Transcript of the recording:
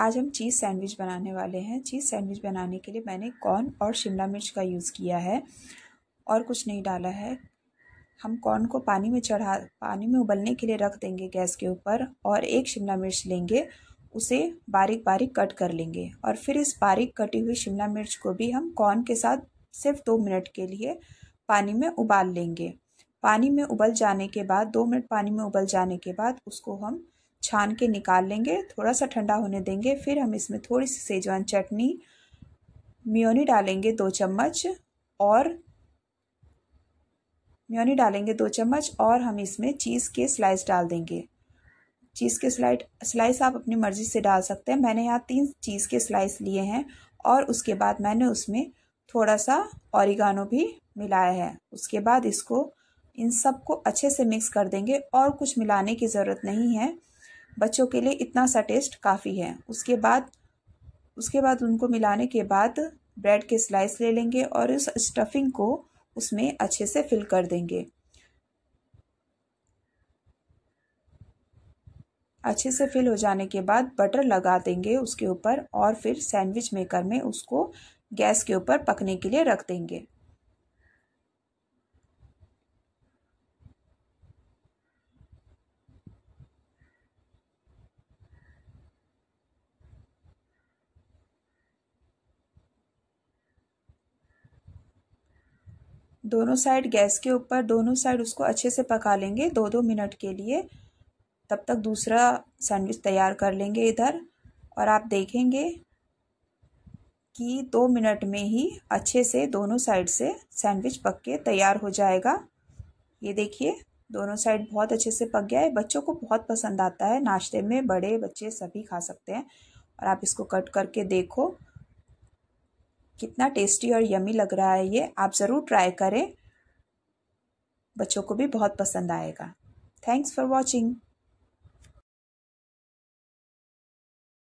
आज हम चीज़ सैंडविच बनाने वाले हैं चीज़ सैंडविच बनाने के लिए मैंने कॉर्न और शिमला मिर्च का यूज़ किया है और कुछ नहीं डाला है हम कॉर्न को पानी में चढ़ा पानी में उबलने के लिए रख देंगे गैस के ऊपर और एक शिमला मिर्च लेंगे उसे बारीक बारीक कट कर लेंगे और फिर इस बारीक कटी हुई शिमला मिर्च को भी हम कॉर्न के साथ सिर्फ दो मिनट के लिए पानी में उबाल लेंगे पानी में उबल जाने के बाद दो मिनट पानी में उबल जाने के बाद उसको हम छान के निकाल लेंगे थोड़ा सा ठंडा होने देंगे फिर हम इसमें थोड़ी सी सेजवान चटनी म्योनी डालेंगे दो चम्मच और म्योनी डालेंगे दो चम्मच और हम इसमें चीज़ के स्लाइस डाल देंगे चीज़ के स्लाइड स्लाइस आप अपनी मर्ज़ी से डाल सकते हैं मैंने यहाँ तीन चीज़ के स्लाइस लिए हैं और उसके बाद मैंने उसमें थोड़ा सा औरिगानो भी मिलाया है उसके बाद इसको इन सबको अच्छे से मिक्स कर देंगे और कुछ मिलाने की ज़रूरत नहीं है बच्चों के लिए इतना सा टेस्ट काफ़ी है उसके बाद उसके बाद उनको मिलाने के बाद ब्रेड के स्लाइस ले लेंगे और उस स्टफिंग को उसमें अच्छे से फिल कर देंगे अच्छे से फिल हो जाने के बाद बटर लगा देंगे उसके ऊपर और फिर सैंडविच मेकर में उसको गैस के ऊपर पकने के लिए रख देंगे दोनों साइड गैस के ऊपर दोनों साइड उसको अच्छे से पका लेंगे दो दो मिनट के लिए तब तक दूसरा सैंडविच तैयार कर लेंगे इधर और आप देखेंगे कि दो मिनट में ही अच्छे से दोनों साइड से सैंडविच पक के तैयार हो जाएगा ये देखिए दोनों साइड बहुत अच्छे से पक गया है बच्चों को बहुत पसंद आता है नाश्ते में बड़े बच्चे सभी खा सकते हैं और आप इसको कट करके देखो कितना टेस्टी और यमी लग रहा है ये आप ज़रूर ट्राई करें बच्चों को भी बहुत पसंद आएगा थैंक्स फॉर वॉचिंग